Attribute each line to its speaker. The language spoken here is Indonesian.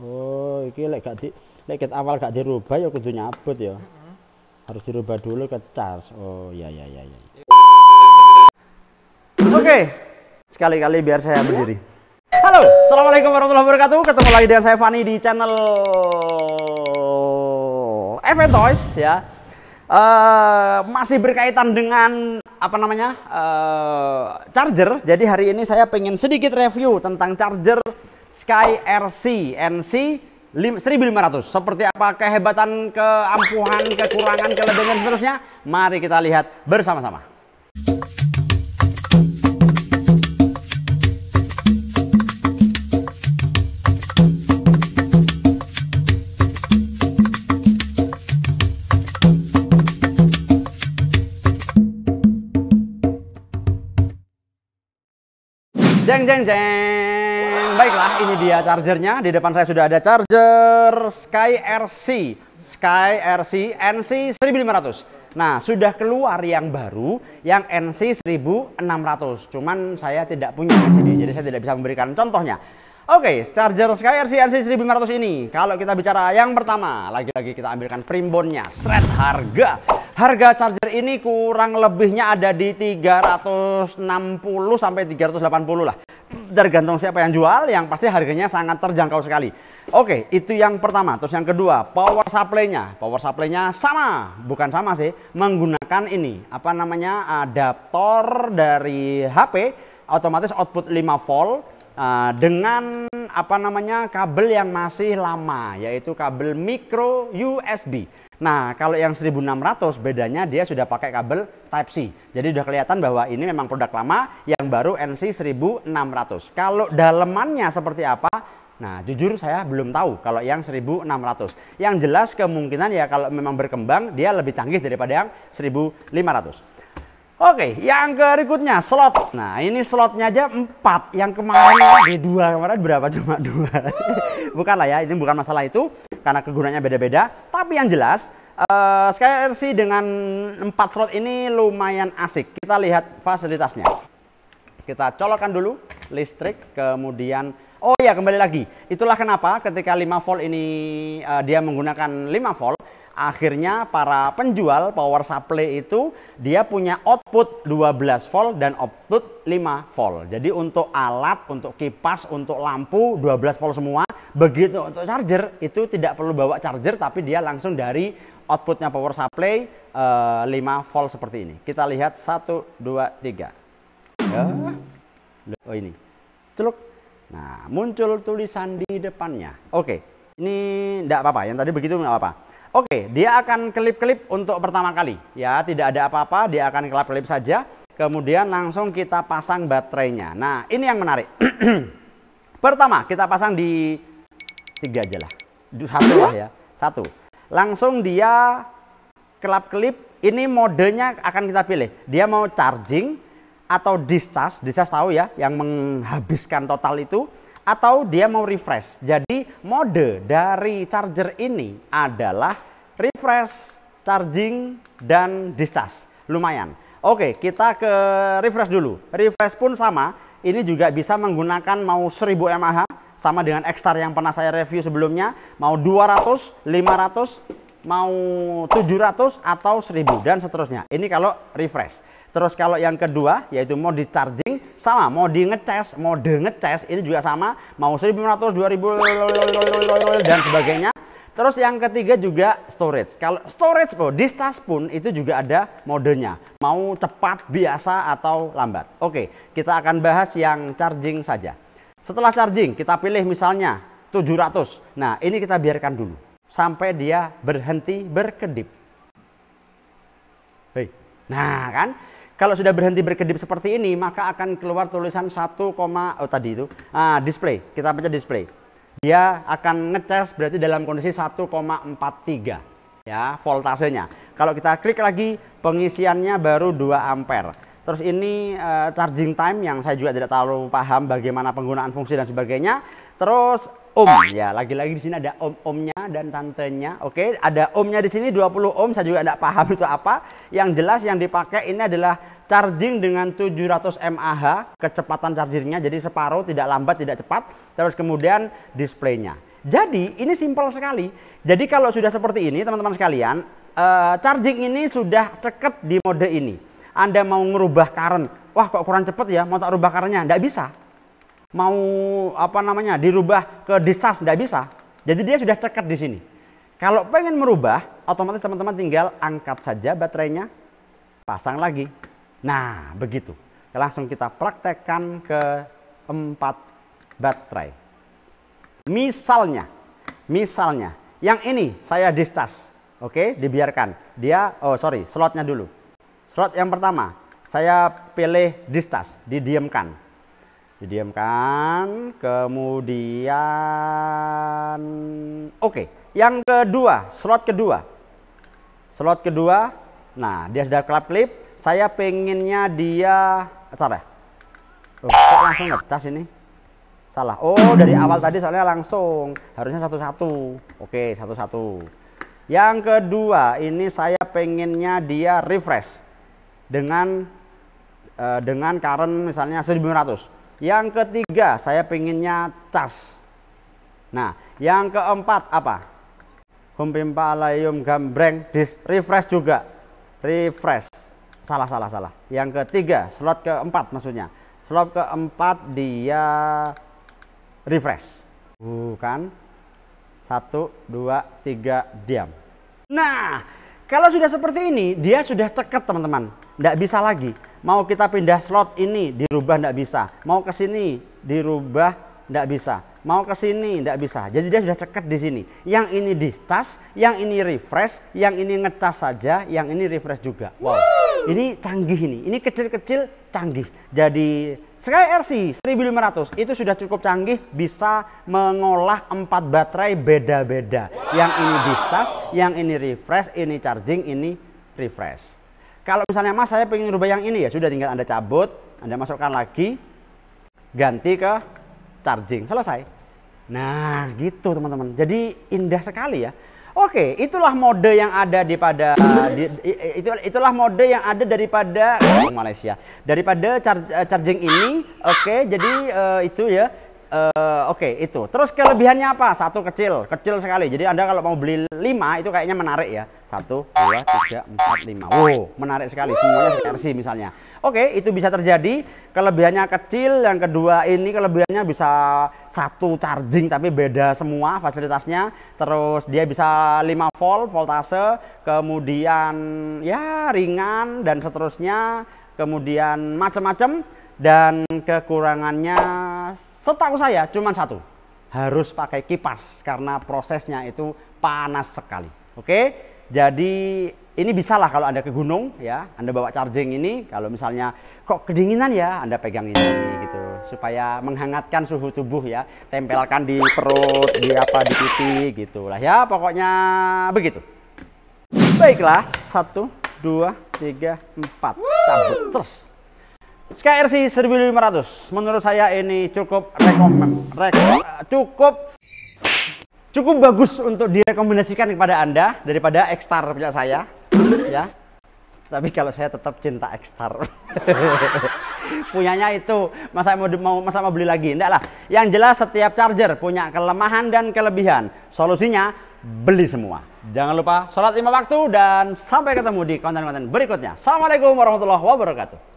Speaker 1: Oh, iki lek gak di lek awal gak dirubah ya kudu nyabut ya. Mm-hmm. Harus dirubah dulu ke charge. Oh, iya iya iya iya. Oke. Okay. Sekali-kali biar saya iya. berdiri. Halo, Assalamualaikum warahmatullahi wabarakatuh. Ketemu lagi dengan saya Fani di channel FM Toys ya. Uh, masih berkaitan dengan apa namanya? Uh, charger. Jadi hari ini saya pengen sedikit review tentang charger Sky RC NC 1500. Seperti apa kehebatan, keampuhan, kekurangan, kelebihan, seterusnya? Mari kita lihat bersama-sama. Jeng jeng jeng baiklah ini dia chargernya. Di depan saya sudah ada charger Sky RC. Sky RC NC 1500. Nah, sudah keluar yang baru yang NC 1600. Cuman saya tidak punya di sini, jadi saya tidak bisa memberikan contohnya. Oke, okay, charger Sky RC NC 1500 ini. Kalau kita bicara yang pertama, lagi-lagi kita ambilkan primbonnya. Seret harga. Harga charger ini kurang lebihnya ada di 360 sampai 380 lah tergantung siapa yang jual, yang pasti harganya sangat terjangkau sekali. Oke, itu yang pertama. Terus yang kedua, power supply-nya. Power supply-nya sama, bukan sama sih, menggunakan ini, apa namanya, adaptor dari HP, otomatis output 5 volt, Uh, dengan apa namanya kabel yang masih lama yaitu kabel micro USB. Nah, kalau yang 1600 bedanya dia sudah pakai kabel Type C. Jadi sudah kelihatan bahwa ini memang produk lama yang baru NC 1600. Kalau dalemannya seperti apa? Nah, jujur saya belum tahu kalau yang 1600. Yang jelas kemungkinan ya kalau memang berkembang dia lebih canggih daripada yang 1500. Oke, yang berikutnya slot. Nah, ini slotnya aja 4. Yang kemarin di 2 kemarin berapa cuma 2. bukan ya, ini bukan masalah itu karena kegunaannya beda-beda. Tapi yang jelas uh, eh, rc dengan 4 slot ini lumayan asik. Kita lihat fasilitasnya. Kita colokkan dulu listrik, kemudian oh ya kembali lagi. Itulah kenapa ketika 5 volt ini uh, dia menggunakan 5 volt, akhirnya para penjual power supply itu dia punya output 12 volt dan output 5 volt. Jadi untuk alat, untuk kipas, untuk lampu 12 volt semua. Begitu untuk charger itu tidak perlu bawa charger tapi dia langsung dari outputnya power supply uh, eh, 5 volt seperti ini. Kita lihat 1 2 3. Ya. Oh ini. Celuk. Nah, muncul tulisan di depannya. Oke. Ini tidak apa-apa, yang tadi begitu tidak apa-apa. Oke, dia akan kelip-kelip untuk pertama kali. Ya, tidak ada apa-apa, dia akan kelap-kelip saja. Kemudian langsung kita pasang baterainya. Nah, ini yang menarik. pertama, kita pasang di tiga aja lah. Satu lah ya, satu. Langsung dia kelap-kelip, ini modenya akan kita pilih. Dia mau charging, atau discharge, discharge tahu ya, yang menghabiskan total itu atau dia mau refresh. Jadi mode dari charger ini adalah refresh, charging dan discharge. Lumayan. Oke, kita ke refresh dulu. Refresh pun sama, ini juga bisa menggunakan mau 1000 mAh sama dengan Xstar yang pernah saya review sebelumnya, mau 200, 500, mau 700 atau 1000 dan seterusnya. Ini kalau refresh. Terus kalau yang kedua yaitu mau di charging sama mau di ngecas, mau di ngecas ini juga sama mau 1500, 2000 dan sebagainya. Terus yang ketiga juga storage. Kalau storage oh, di tas pun itu juga ada modenya. Mau cepat, biasa, atau lambat. Oke, kita akan bahas yang charging saja. Setelah charging, kita pilih misalnya 700. Nah, ini kita biarkan dulu. Sampai dia berhenti berkedip. Hei. Nah, kan? Kalau sudah berhenti berkedip seperti ini, maka akan keluar tulisan 1, oh tadi itu, ah, display. Kita pencet display. Dia akan ngecas berarti dalam kondisi 1,43 ya voltasenya. Kalau kita klik lagi, pengisiannya baru 2 ampere. Terus ini uh, charging time yang saya juga tidak terlalu paham bagaimana penggunaan fungsi dan sebagainya. Terus om ya lagi-lagi di sini ada om-omnya dan tantenya oke okay? ada omnya di sini 20 om saya juga tidak paham itu apa yang jelas yang dipakai ini adalah charging dengan 700 mAh kecepatan chargernya jadi separuh tidak lambat tidak cepat terus kemudian displaynya jadi ini simpel sekali jadi kalau sudah seperti ini teman-teman sekalian uh, charging ini sudah ceket di mode ini anda mau ngerubah current wah kok kurang cepat ya mau tak rubah karenanya tidak bisa mau apa namanya dirubah ke discharge tidak bisa. Jadi dia sudah ceket di sini. Kalau pengen merubah, otomatis teman-teman tinggal angkat saja baterainya, pasang lagi. Nah, begitu. Langsung kita praktekkan ke empat baterai. Misalnya, misalnya yang ini saya discharge. Oke, okay, dibiarkan. Dia, oh sorry, slotnya dulu. Slot yang pertama, saya pilih discharge, didiamkan didiamkan kemudian oke okay. yang kedua slot kedua slot kedua nah dia sudah klap klip saya pengennya dia salah oh, kok langsung ngecas ini salah oh dari awal tadi soalnya langsung harusnya satu-satu oke okay, satu-satu yang kedua ini saya pengennya dia refresh dengan uh, dengan current misalnya 1500 yang ketiga, saya pengennya cas. Nah, yang keempat apa? Humpimpa alayum gambreng, dis, refresh juga. Refresh. Salah, salah, salah. Yang ketiga, slot keempat maksudnya. Slot keempat dia refresh. Bukan. Satu, dua, tiga, diam. Nah, kalau sudah seperti ini, dia sudah ceket teman-teman. Tidak bisa lagi mau kita pindah slot ini dirubah tidak bisa mau ke sini dirubah tidak bisa mau ke sini tidak bisa jadi dia sudah ceket di sini yang ini di distas yang ini refresh yang ini ngecas saja yang ini refresh juga wow ini canggih ini ini kecil-kecil canggih jadi Sky RC 1500 itu sudah cukup canggih bisa mengolah empat baterai beda-beda wow. yang ini di distas yang ini refresh ini charging ini refresh kalau misalnya mas saya pengen rubah yang ini ya sudah tinggal anda cabut, anda masukkan lagi, ganti ke charging, selesai. Nah gitu teman-teman. Jadi indah sekali ya. Oke, itulah mode yang ada di pada di, itu itulah mode yang ada daripada Malaysia. Daripada char, eh, charging ini, oke, jadi uh, itu ya. Uh, Oke, okay, itu. Terus kelebihannya apa? Satu kecil, kecil sekali. Jadi Anda kalau mau beli lima itu kayaknya menarik ya. Satu, dua, tiga, empat, lima. Wow, menarik sekali. Semuanya versi misalnya. Oke, okay, itu bisa terjadi. Kelebihannya kecil. Yang kedua ini kelebihannya bisa satu charging tapi beda semua fasilitasnya. Terus dia bisa 5 volt voltase. Kemudian ya ringan dan seterusnya. Kemudian macam-macam dan kekurangannya setahu saya cuma satu harus pakai kipas karena prosesnya itu panas sekali oke jadi ini bisalah kalau anda ke gunung ya anda bawa charging ini kalau misalnya kok kedinginan ya anda pegang ini gitu supaya menghangatkan suhu tubuh ya tempelkan di perut di apa di pipi gitu lah ya pokoknya begitu baiklah satu dua tiga empat cabut terus SKRC 1500 menurut saya ini cukup rekomend rek, cukup cukup bagus untuk direkomendasikan kepada Anda daripada Xtar punya saya ya. Tapi kalau saya tetap cinta Xtar. Punyanya itu masa mau mau masa mau beli lagi? Enggak lah. Yang jelas setiap charger punya kelemahan dan kelebihan. Solusinya beli semua. Jangan lupa sholat lima waktu dan sampai ketemu di konten-konten berikutnya. Assalamualaikum warahmatullahi wabarakatuh.